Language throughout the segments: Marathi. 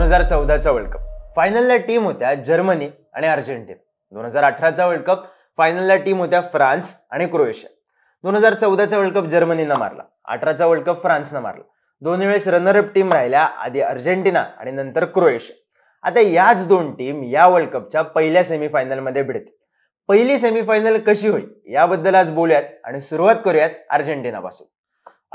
दोन हजार चौदाचा वर्ल्ड कप फायनलला टीम होत्या जर्मनी आणि अर्जेंटिना दोन हजार अठराचा वर्ल्ड कप फायनलला टीम होत्या फ्रान्स आणि क्रोएशिया दोन हजार चौदाचा वर्ल्ड कप जर्मनीनं मारला अठराचा वर्ल्ड कप फ्रान्सनं मारला दोन वेळेस रनर अप टीम राहिल्या आधी अर्जेंटिना आणि नंतर क्रोएशिया आता याच दोन टीम या वर्ल्ड कपच्या पहिल्या सेमीफायनलमध्ये भिडतील पहिली सेमीफायनल कशी होईल याबद्दल आज बोलूयात आणि सुरुवात करूयात अर्जेंटिनापासून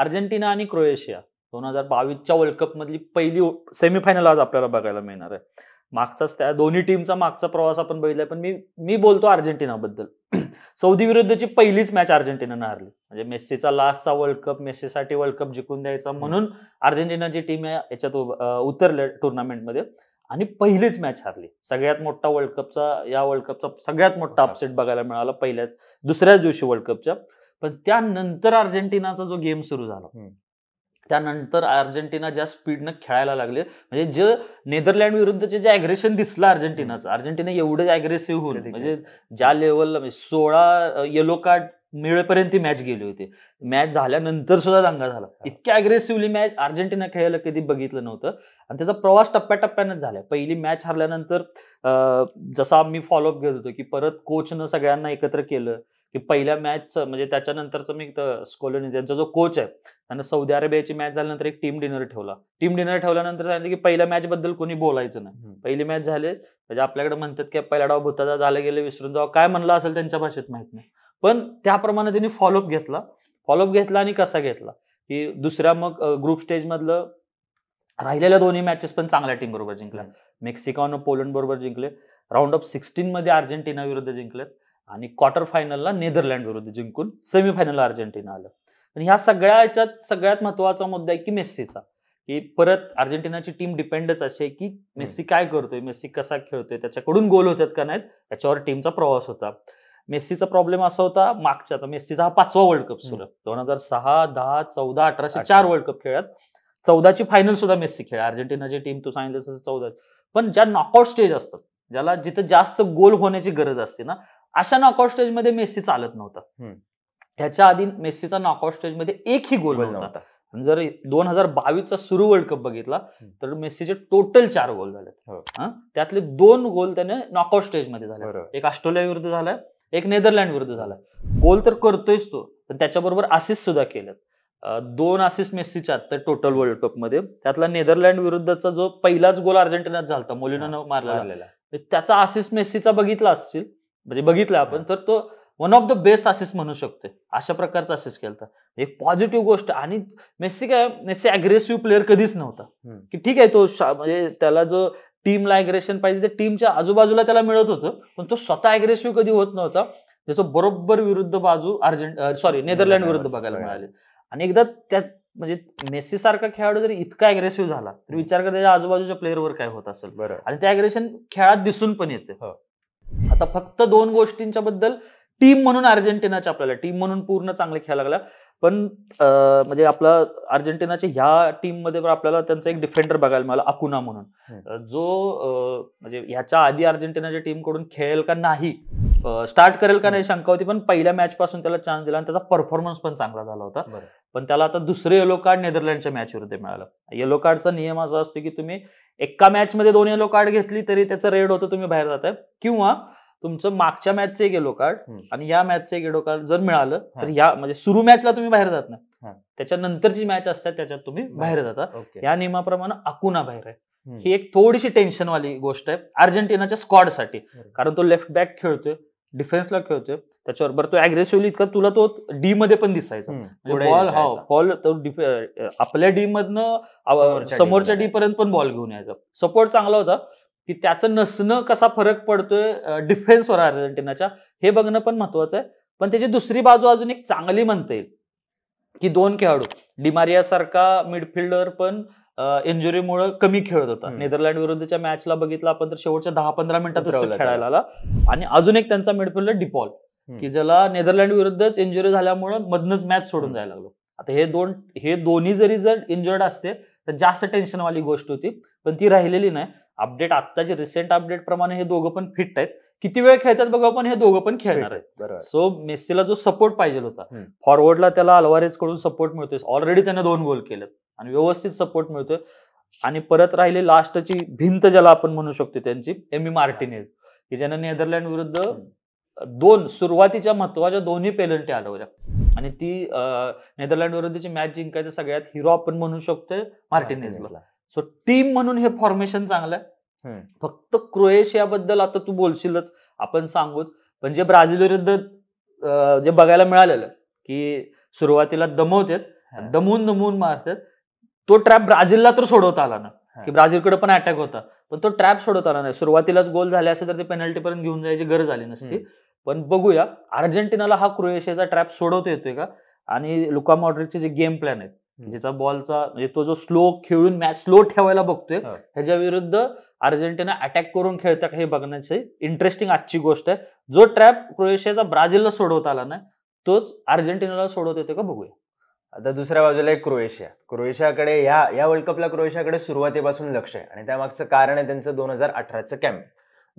अर्जेंटिना आणि क्रोएशिया दोन हजार बावीसच्या वर्ल्ड मधली पहिली सेमीफायनल आज आपल्याला बघायला मिळणार आहे मागचाच त्या दोन्ही टीमचा मागचा प्रवास आपण बघितलाय पण मी मी बोलतो अर्जेंटिनाबद्दल सौदी विरुद्धची पहिलीच मॅच अर्जेंटिनानं हरली म्हणजे मेस्सीचा लास्टचा वर्ल्ड कप मेस्सीसाठी वर्ल्ड कप जिंकून द्यायचा म्हणून अर्जेंटिनाची टीम याच्यात उतरल्या टुर्नामेंटमध्ये आणि पहिलीच मॅच हरली सगळ्यात मोठा वर्ल्ड कपचा या वर्ल्ड कपचा सगळ्यात मोठा अपसेट हो, हो. बघायला मिळाला पहिल्याच दुसऱ्याच दिवशी वर्ल्ड कपच्या पण त्यानंतर अर्जेंटिनाचा जो गेम सुरू झाला त्यानंतर अर्जेंटिना ज्या स्पीडनं खेळायला लागले म्हणजे जे नेदरलँड विरुद्धचे जे अग्रेशन दिसलं अर्जेंटिनाचं अर्जेंटिना एवढं अग्रेसिव्ह होते म्हणजे ज्या लेवलला म्हणजे सोळा येलो कार्ड मिळेपर्यंत ती मॅच गेली होती मॅच झाल्यानंतर सुद्धा दंगा झाला इतक्या अग्रेसिव्हली मॅच अर्जेंटिना खेळायला कधी बघितलं नव्हतं आणि त्याचा प्रवास टप्प्याटप्प्यानं झाला पहिली मॅच हरल्यानंतर जसा मी फॉलोअप घेत होतो की परत कोचनं सगळ्यांना एकत्र केलं की पहिल्या मॅचचं म्हणजे त्याच्यानंतरचं मी स्कोलोनी त्यांचा जो कोच आहे त्यांना सौदी अरेबियाची मॅच झाल्यानंतर एक टीम डिनर ठेवला टीम डिनर ठेवल्यानंतर सांगितलं की पहिल्या मॅच बद्दल कोणी बोलायचं नाही पहिली मॅच झाले म्हणजे आपल्याकडे म्हणतात की पहिला डाव भूताचा झाला गेले विसरून जावा काय म्हणलं असेल त्यांच्या भाषेत माहित नाही पण त्याप्रमाणे त्यांनी फॉलोअप घेतला फॉलोअप घेतला आणि कसा घेतला की दुसऱ्या मग ग्रुप स्टेजमधलं राहिलेल्या दोन्ही मॅचेस पण चांगल्या टीम बरोबर जिंकल्या मेक्सिकोनं पोलंड बरोबर जिंकले राऊंड ऑफ सिक्स्टीन मध्ये अर्जेंटिना विरुद्ध जिंकलेत आणि क्वार्टर फायनलला नेदरलँड विरुद्ध जिंकून सेमीफायनलला अर्जेंटिना आलं आणि ह्या सगळ्या याच्यात सगळ्यात महत्वाचा मुद्दा आहे की मेस्सीचा की परत अर्जेंटिनाची टीम डिपेंडच अशी की मेस्सी काय करतोय मेस्सी कसा खेळतोय त्याच्याकडून गोल होतात का नाहीत याच्यावर टीमचा प्रवास होता मेस्सीचा प्रॉब्लेम असा होता मागच्या आता मेस्सीचा हा पाचवा वर्ल्ड कप सुरू दोन हजार सहा दहा चौदा अठराशे चार वर्ल्ड कप खेळत चौदाची फायनल सुद्धा मेस्सी खेळ अर्जेंटिनाची टीम तू सांगितलं चौदा पण ज्या नॉकआउट स्टेज असतात ज्याला जिथं जास्त गोल होण्याची गरज असते ना अशा नॉकआउट स्टेजमध्ये मेस्सी चालत नव्हता त्याच्या आधी मेस्सीचा नॉकआउट स्टेजमध्ये एकही गोल नव्हता जर दोन हजार बावीसचा सुरू वर्ल्ड कप बघितला तर मेस्सीचे टोटल चार गोल झाले हो. त्यातले दोन गोल त्याने नॉकआउट स्टेजमध्ये झाले एक ऑस्ट्रेलिया विरुद्ध झालाय एक नेदरलँड विरुद्ध झाला गोल तर करतोयच तो पण त्याच्याबरोबर असिस्ट सुद्धा केलेत दोन असिस्ट मेस्सीच्या तर टोटल वर्ल्ड कप मध्ये त्यातला नेदरलँड विरुद्धचा जो पहिलाच गोल अर्जेंटिनात झाला मोलिनानं मारला त्याचा असिस्ट मेस्सीचा बघितला असतील म्हणजे बघितलं आपण तर तो वन ऑफ द बेस्ट असेस म्हणू शकतो अशा प्रकारचा असेस केला एक पॉझिटिव्ह गोष्ट आणि मेस्सी काय मेस्सी अग्रेसिव्ह प्लेअर कधीच नव्हता की ठीक आहे तो म्हणजे त्याला जो टीमला अग्रेशन पाहिजे ते टीमच्या आजूबाजूला त्याला मिळत होतं पण तो स्वतः अग्रेसिव्ह कधी होत नव्हता त्याचं बरोबर विरुद्ध बाजू अर्जेंट सॉरी नेदरलँड विरुद्ध बघायला मिळाले आणि एकदा त्या म्हणजे मेस्सी सारखा खेळाडू जर इतका अग्रेसिव्ह झाला तर विचार कर त्याच्या आजूबाजूच्या प्लेअरवर काय होत असेल बरं आणि त्या अग्रेशन खेळात दिसून पण येते हो. आता फक्त दोन गोष्टींच्या बद्दल टीम म्हणून अर्जेंटिनाच्या आपल्याला टीम म्हणून पूर्ण चांगले खेळायला लागला पण म्हणजे आपला अर्जेंटिनाच्या ह्या टीम मध्ये आपल्याला त्यांचा एक डिफेंडर बघायला मिळाला अकुना म्हणून जो म्हणजे ह्याच्या आधी अर्जेंटिनाच्या टीम कडून खेळेल का नाही स्टार्ट करेल का नाही शंका होती पण पहिल्या मॅच पासून त्याला चान्स दिला आणि त्याचा परफॉर्मन्स पण चांगला झाला होता पण त्याला आता दुसरे येलो कार्ड नेदरलँडच्या मॅच विरुद्ध मिळालं येलो कार्डचा नियम असा असतो की तुम्ही एका मॅच मध्ये दोन येलो कार्ड घेतली तरी त्याचं रेड होतं तुम्ही बाहेर जाताय किंवा तुमचं मागच्या चे गेलो कार्ड आणि या मॅचचं गेलो कार्ड जर मिळालं तर या म्हणजे सुरू मॅचला तुम्ही बाहेर जात ना त्याच्यानंतरची मॅच असतात त्याच्यात तुम्ही बाहेर जाता या नियमाप्रमाणे अकुना बाहेर आहे ही एक थोडीशी टेन्शनवाली गोष्ट आहे अर्जेंटिनाच्या स्कॉडसाठी कारण तो लेफ्ट बॅक खेळतोय डिफेन्सला खेळतोय त्याच्याबरोबर तो अग्रेसिव्हली इतका तुला तो डी मध्ये पण दिसायचा बॉल बॉल म्हणजे हो, आपल्या डी मधनं समोरच्या डी पर्यंत पण बॉल घेऊन यायचा सपोर्ट चांगला होता की त्याचं नसणं कसा फरक पडतोय डिफेन्सवर अर्जेंटिनाच्या हे बघणं पण महत्वाचं आहे पण त्याची दुसरी बाजू अजून एक चांगली म्हणता येईल की दोन खेळाडू सारखा मिडफिल्डर पण इंजुरीमुळे कमी खेळत होता नेदरलँड विरुद्धच्या मॅचला बघितलं आपण तर शेवटच्या दहा पंधरा मिनिटातच खेळायला आला आणि अजून एक त्यांचा मिडफिल्डर डिपॉल की ज्याला नेदरलँड विरुद्धच इंजुरी झाल्यामुळे मधनच मॅच सोडून जायला लागलो आता हे दोन हे दोन्ही जरी जर इंजर्ड असते तर जास्त टेन्शनवाली गोष्ट होती पण ती राहिलेली नाही अपडेट आत्ताचे रिसेंट अपडेट प्रमाणे हे दोघं पण फिट आहेत किती वेळ खेळतात बघा पण हे दोघं पण खेळणार आहेत सो मेस्सीला जो सपोर्ट पाहिजे होता फॉरवर्डला त्याला अलवारेज कडून सपोर्ट मिळतोय ऑलरेडी त्याने दोन गोल केलेत आणि व्यवस्थित सपोर्ट मिळतोय आणि परत राहिले लास्टची भिंत ज्याला आपण म्हणू शकतो त्यांची एम मार्टिनेज की ज्यानं नेदरलँड विरुद्ध दोन सुरुवातीच्या महत्वाच्या दोन्ही पेनल्टी आढळल्या आणि ती नेदरलँड विरुद्धची मॅच जिंकायचं सगळ्यात हिरो आपण म्हणू शकतोय मार्टिनेजला सो टीम म्हणून हे फॉर्मेशन चांगलं आहे फक्त क्रोएशियाबद्दल आता तू बोलशीलच आपण सांगूच पण जे ब्राझील विरुद्ध जे बघायला मिळालेलं की सुरुवातीला दमवतेत दमून दमवून मारतात तो ट्रॅप ब्राझीलला तर सोडवता आला ना की ब्राझीलकडे पण अटॅक होता पण तो ट्रॅप सोडवता आला नाही सुरुवातीलाच गोल झाले असेल तर ते पेनल्टीपर्यंत घेऊन जायची गरज आली नसती पण बघूया अर्जेंटिनाला हा क्रोएशियाचा ट्रॅप सोडवता येतोय का आणि लुका मॉड्रिकचे जे गेम प्लॅन आहेत ज्याचा बॉलचा म्हणजे तो जो स्लो खेळून मॅच स्लो ठेवायला बघतोय ह्याच्या विरुद्ध अर्जेंटिना अटॅक करून खेळतात हे बघण्याची इंटरेस्टिंग आजची गोष्ट आहे जो ट्रॅप क्रोएशियाचा ब्राझीलला सोडवत आला ना तोच अर्जेंटिनाला सोडवत येतो का बघूया आता दुसऱ्या बाजूला आहे क्रोएशिया क्रोएशियाकडे या या वर्ल्ड कपला क्रोएशियाकडे सुरुवातीपासून लक्ष आहे आणि त्यामागचं कारण आहे त्यांचं दोन हजार अठराचं कॅम्प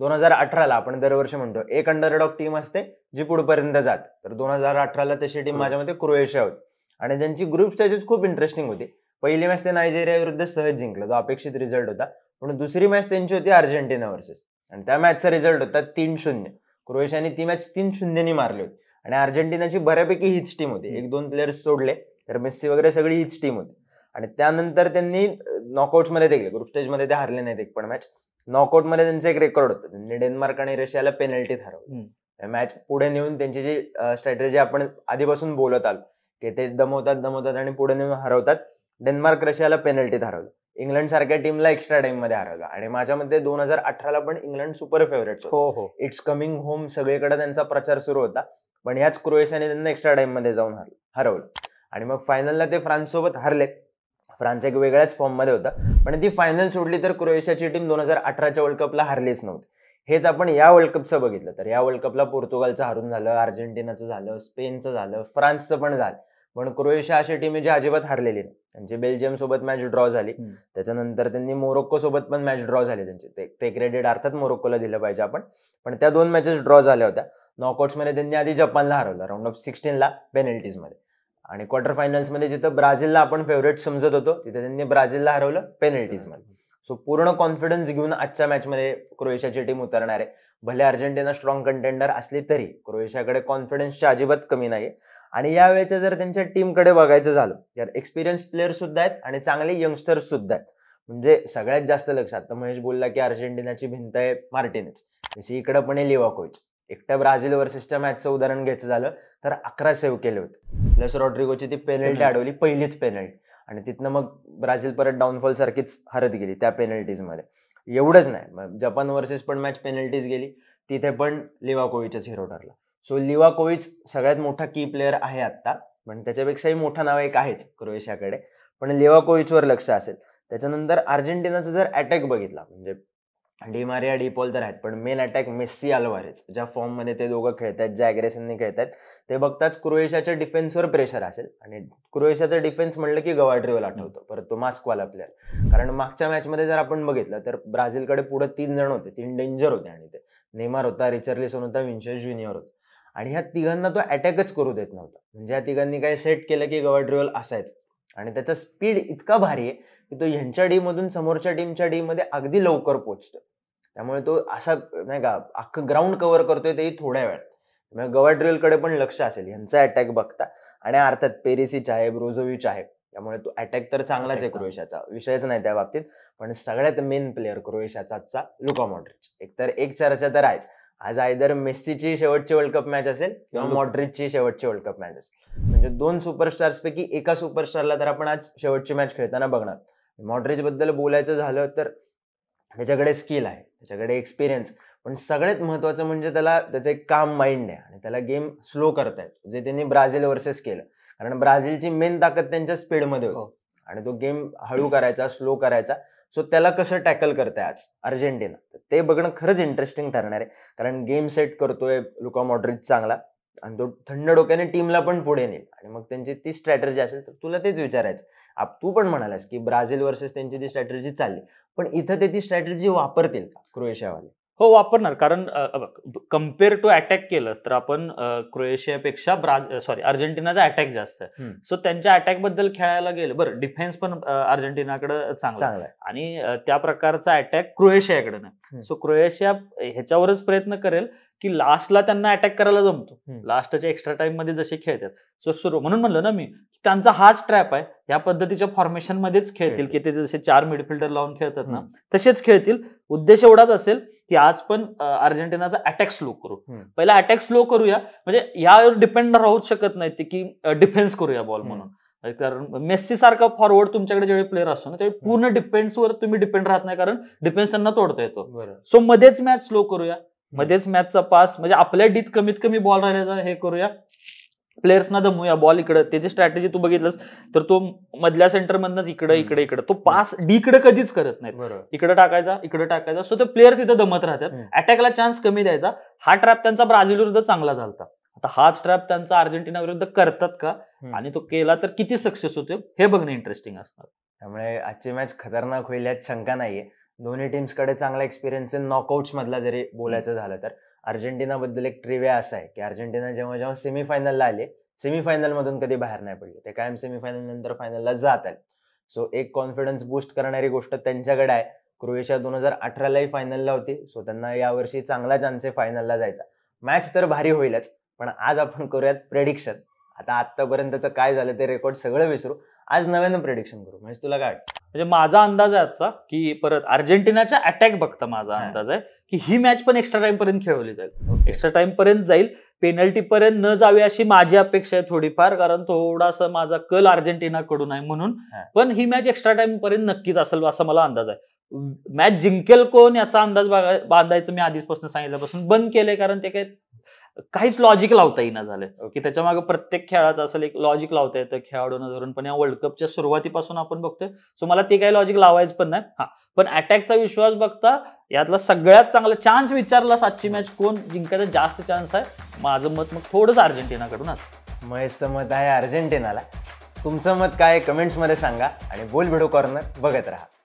दोन हजार अठराला आपण दरवर्षी म्हणतो एक अंडरडॉग टीम असते जी पुढपर्यंत जात तर दोन हजार अठराला तशी टीम माझ्या मते क्रोएशिया होती आणि त्यांची ग्रुप स्टेजेस खूप इंटरेस्टिंग होती पहिली मॅच ते नायजेरिया विरुद्ध सहज जिंकलं जो अपेक्षित रिझल्ट होता पण दुसरी मॅच त्यांची होती अर्जेंटिना वर्सेस आणि त्या मॅचचा रिझल्ट होता तीन शून्य क्रोएशियाने ती मॅच तीन शून्यनी मारली होती आणि अर्जेंटिनाची बऱ्यापैकी हीच टीम होती एक दोन प्लेयर्स सोडले तर मेस्सी वगैरे सगळी हीच टीम होती आणि त्यानंतर त्यांनी नॉकआउटमध्ये देखले ग्रुप स्टेजमध्ये ते हारले नाहीत एक पण मॅच नॉकआउटमध्ये त्यांचा एक रेकॉर्ड होता त्यांनी डेन्मार्क आणि रशियाला पेनल्टी हरवली मॅच पुढे नेऊन त्यांची जी स्ट्रॅटेजी आपण आधीपासून बोलत आलो की ते दमवतात दमवतात आणि पुढे नेऊन हरवतात डेन्मार्क रशियाला पेनल्टीत हरवलं इंग्लंड सारख्या टीमला एक्स्ट्रा टाइम मध्ये हरवला आणि माझ्या मते दोन हजार अठराला पण इंग्लंड सुपर फेवरेट हो हो इट्स कमिंग होम सगळीकडे त्यांचा प्रचार सुरू होता पण ह्याच क्रोएशियाने त्यांना एक्स्ट्रा टाइम मध्ये जाऊन हरवलं आणि मग फायनलला ते फ्रान्स सोबत हरले फ्रान्स एक वेगळ्याच फॉर्ममध्ये होता पण ती फायनल सोडली तर क्रोएशियाची टीम दोन हजार अठराच्या वर्ल्ड कपला हरलीच नव्हती हेच आपण या वर्ल्ड कपचं बघितलं तर या वर्ल्ड कपला पोर्तुगालचं हरून झालं अर्जेंटिनाचं झालं स्पेनचं झालं फ्रान्सचं पण झालं पण क्रोएशिया अशी टीम जी अजिबात हरलेली नाही त्यांची बेल्जियम सोबत मॅच ड्रॉ झाली त्याच्यानंतर त्यांनी मोरोक्को सोबत पण मॅच ड्रॉ झाली त्यांची ते क्रेडिट अर्थात मोरोक्कोला दिलं पाहिजे आपण पण त्या दोन मॅचेस ड्रॉ झाल्या होत्या नॉकआउट्समध्ये त्यांनी आधी जपानला हरवलं राऊंड ऑफ सिक्स्टीनला पेनल्टीजमध्ये आणि क्वार्टर फायनल्समध्ये जिथं ब्राझीलला आपण फेवरेट समजत होतो तिथे त्यांनी ब्राझीलला हरवलं पेनल्टीजमध्ये सो पूर्ण कॉन्फिडन्स घेऊन आजच्या मॅचमध्ये क्रोएशियाची टीम उतरणार आहे भले अर्जेंटिना स्ट्रॉंग कंटेंडर असली तरी क्रोएशियाकडे कॉन्फिडन्सची अजिबात कमी नाही आणि यावेळेच्या जर त्यांच्या टीमकडे बघायचं झालं तर एक्सपिरियन्स प्लेअर सुद्धा आहेत आणि चांगले यंगस्टर्स सुद्धा आहेत म्हणजे सगळ्यात जास्त लक्षात तर महेश बोलला की अर्जेंटिनाची भिंत आहे मार्टिनच तशी इकडं पण आहे लिवाकोच एकट्या ब्राझील वर्सेसच्या मॅचचं उदाहरण घ्यायचं झालं तर अकरा सेव्ह केले होते प्लस रॉड्रिगोची ती पेनल्टी अडवली पहिलीच पेनल्टी आणि तिथनं मग ब्राझील परत डाऊनफॉल सारखीच हरत गेली त्या पेनल्टीजमध्ये एवढंच नाही जपान वर्सेस पण मॅच पेनल्टीज गेली तिथे पण लिवाकोविचच हिरो ठरला सो लिवाकोविच सगळ्यात मोठा की प्लेअर आहे आत्ता पण त्याच्यापेक्षाही मोठं नाव एक आहेच क्रोएशियाकडे पण लिवाकोविचवर लक्ष असेल त्याच्यानंतर अर्जेंटिनाचा जर अटॅक बघितला म्हणजे डी डी डीपॉल तर आहेत पण मेन अटॅक मेस्सी अल्वारेस ज्या फॉर्ममध्ये ते दोघं खेळतात ज्या खेळत खेळतात ते बघताच क्रोएशियाच्या डिफेन्सवर प्रेशर असेल आणि क्रोएशियाचा डिफेन्स म्हटलं की गवाड्रीवर आठवतो परत तो मास्कवाला प्लेअर कारण मागच्या मॅचमध्ये जर आपण बघितलं तर ब्राझीलकडे पुढे तीन जण होते तीन डेंजर होते आणि ते नेमार होता रिचर्लिसन होता विन्शस ज्युनियर होता आणि ह्या तिघांना तो अटॅकच करू देत नव्हता म्हणजे ह्या तिघांनी काय सेट केलं की गवाड्रीवल असायचं आणि त्याचा स्पीड इतका भारी आहे की तो ह्यांच्या डीमधून समोरच्या टीमच्या डी मध्ये अगदी लवकर पोचतो त्यामुळे तो असा नाही का अख्खं ग्राउंड कव्हर करतोय तेही थोड्या वेळात त्यामुळे गवाड्रिलकडे पण लक्ष असेल ह्यांचा अटॅक बघता आणि अर्थात पेरिसिच आहे ब्रोझोविच आहे त्यामुळे तो अटॅक तर चांगलाच आहे क्रोएशियाचा विषयच नाही त्या बाबतीत पण सगळ्यात मेन प्लेअर क्रोएशियाचा आजचा लुका मॉड्रिच एकतर एक चर्चा तर आहेच आज आयदर मेस्सीची शेवटची वर्ल्ड कप मॅच असेल किंवा मॉड्रिजची शेवटची वर्ल्ड कप मॅच असेल म्हणजे दोन पैकी एका सुपरस्टारला तर आपण आज शेवटची मॅच खेळताना बघणार मॉड्रिज बद्दल बोलायचं झालं तर त्याच्याकडे स्किल आहे त्याच्याकडे एक्सपिरियन्स पण सगळ्यात महत्त्वाचं म्हणजे त्याला त्याचं एक काम माइंड आहे आणि त्याला गेम स्लो करतायत जे त्यांनी ब्राझील वर्सेस केलं कारण ब्राझीलची मेन ताकद त्यांच्या स्पीडमध्ये होती हो. आणि तो गेम हळू करायचा स्लो करायचा सो त्याला कसं टॅकल करतंय आज अर्जेंटिना ते बघणं खरंच इंटरेस्टिंग ठरणार आहे कारण गेम सेट करतोय लुका मॉड्रिज चांगला आणि तो थंड डोक्याने टीमला पण पुढे नेईल आणि मग त्यांची ती स्ट्रॅटर्जी असेल तर तुला तेच विचारायचं आप तू पण म्हणालास की ब्राझील वर्सेस त्यांची ती स्ट्रॅटर्जी चालली पण इथं ते ती स्ट्रॅटर्जी वापरतील का क्रोएशियावाले हो वापरणार कारण कम्पेअर टू अटॅक केलं तर आपण क्रोएशियापेक्षा ब्राज सॉरी अर्जेंटिनाचा अटॅक जास्त आहे सो त्यांच्या अटॅक बद्दल खेळायला गेलं बरं डिफेन्स पण अर्जेंटिनाकडे चांगला आहे आणि त्या प्रकारचा अटॅक क्रोएशियाकडे नाही सो क्रोएशिया ह्याच्यावरच प्रयत्न करेल की लास्टला त्यांना अटॅक करायला जमतो लास्टच्या एक्स्ट्रा टाइम मध्ये जसे खेळतात सो सुरू म्हणून म्हणलं ना मी त्यांचा हाच ट्रॅप आहे या पद्धतीच्या फॉर्मेशन मध्येच खेळतील की ते जसे चार मिडफिल्डर लावून खेळतात ना तसेच खेळतील उद्देश एवढाच असेल की आज पण अर्जेंटिनाचा अटॅक स्लो करू पहिला अटॅक स्लो करूया म्हणजे यावर डिपेंड राहू शकत नाही ते की डिफेन्स करूया बॉल म्हणून कारण मेस्सी सारखा फॉरवर्ड तुमच्याकडे ज्यावेळी प्लेअर असतो ना त्यावेळी पूर्ण डिफेन्सवर तुम्ही डिपेंड राहत नाही कारण डिफेन्स त्यांना तोडता येतो सो मध्येच मॅच स्लो करूया मध्येच मॅचचा पास म्हणजे आपल्या डीत कमीत कमी बॉल राहिल्याचा हे करूया प्लेयर्सना दमूया बॉल इकडं त्याची स्ट्रॅटेजी तू बघितलंस तर तो मधल्या सेंटर इकडे इकडे इकडे तो पास डीकडे कधीच करत नाही इकडे टाकायचा इकडे टाकायचा सो ते प्लेयर तिथे दमत राहतात अटॅकला चान्स कमी द्यायचा हा ट्रॅप त्यांचा ब्राझील विरुद्ध चांगला झालता आता हाच ट्रॅप त्यांचा अर्जेंटिना विरुद्ध करतात का आणि तो केला तर किती सक्सेस होतो हे बघणं इंटरेस्टिंग असणार त्यामुळे आजची मॅच खतरनाक होईल यात शंका नाहीये दोन्ही टीम्सकडे चांगला एक्सपिरियन्स आहे नॉकआउट्समधला जरी बोलायचं झालं तर अर्जेंटिनाबद्दल एक ट्रिव्या असा आहे की अर्जेंटिना जेव्हा जेव्हा सेमीफायनलला आले सेमीफायनलमधून कधी बाहेर नाही पडले ते कायम सेमीफायनल नंतर फायनलला जात आहेत सो एक कॉन्फिडन्स बुस्ट करणारी गोष्ट त्यांच्याकडे आहे क्रोएशिया दोन हजार अठरालाही फायनलला होती सो त्यांना यावर्षी चांगला चान्स आहे फायनलला जायचा मॅच तर भारी होईलच पण आज आपण करूयात प्रेडिक्शन आता आत्तापर्यंतचं काय झालं ते रेकॉर्ड सगळं विसरू आज नव्यानं प्रेडिक्शन करू म्हणजे तुला काय म्हणजे माझा अंदाज आहे आजचा की परत अर्जेंटिनाच्या अटॅक बघता माझा अंदाज आहे की ही मॅच पण एक्स्ट्रा टाइम पर्यंत खेळवली जाईल एक्स्ट्रा टाइम पर्यंत जाईल पेनल्टी पर्यंत न जावी अशी माझी अपेक्षा आहे थोडीफार कारण थोडासा माझा कल अर्जेंटिनाकडून आहे म्हणून पण ही मॅच एक्स्ट्रा टाइम पर्यंत नक्कीच असेल असा मला अंदाज आहे मॅच जिंकेल कोण याचा अंदाज बांधायचं मी आधीपासून सांगितल्यापासून बंद केलंय कारण ते काय काहीच लॉजिक लावता येईना झालं की त्याच्या मागे प्रत्येक खेळाचं असं एक लॉजिक लावता येतं खेळाडूंना धरून पण या वर्ल्ड कपच्या सुरुवातीपासून आपण बघतोय सो मला ते काही लॉजिक लावायचं पण नाही हा पण अटॅकचा विश्वास बघता यातला सगळ्यात चांगला चान्स विचारला सातची मॅच कोण जिंकायचा जास्त चान्स आहे माझं मत मग थोडंच अर्जेंटिनाकडून असं महेशचं मत आहे अर्जेंटिनाला तुमचं मत काय कमेंट्समध्ये सांगा आणि बोल भिडो कॉर्नर बघत राहा